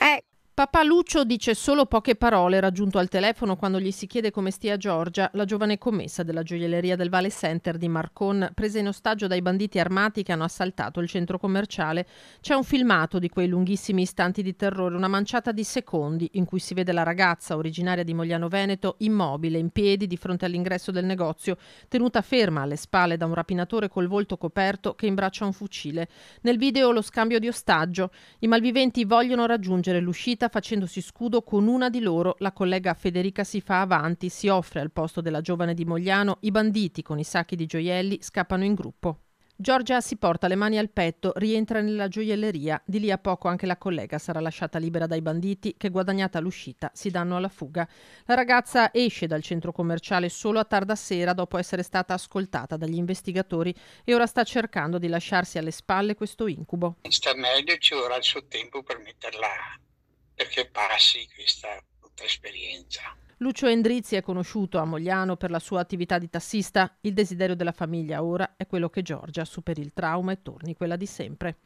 Е, Papà Lucio dice solo poche parole raggiunto al telefono quando gli si chiede come stia Giorgia, la giovane commessa della gioielleria del Vale Center di Marcon, presa in ostaggio dai banditi armati che hanno assaltato il centro commerciale. C'è un filmato di quei lunghissimi istanti di terrore, una manciata di secondi in cui si vede la ragazza originaria di Mogliano Veneto immobile in piedi di fronte all'ingresso del negozio, tenuta ferma alle spalle da un rapinatore col volto coperto che imbraccia un fucile. Nel video lo scambio di ostaggio. I malviventi vogliono raggiungere l'uscita facendosi scudo con una di loro, la collega Federica si fa avanti, si offre al posto della giovane di Mogliano, i banditi con i sacchi di gioielli scappano in gruppo. Giorgia si porta le mani al petto, rientra nella gioielleria, di lì a poco anche la collega sarà lasciata libera dai banditi che guadagnata l'uscita si danno alla fuga. La ragazza esce dal centro commerciale solo a tarda sera dopo essere stata ascoltata dagli investigatori e ora sta cercando di lasciarsi alle spalle questo incubo. Sta meglio, ci vorrà il suo tempo per metterla perché passi questa brutta esperienza. Lucio Endrizzi è conosciuto a Mogliano per la sua attività di tassista. Il desiderio della famiglia ora è quello che Giorgia superi il trauma e torni quella di sempre.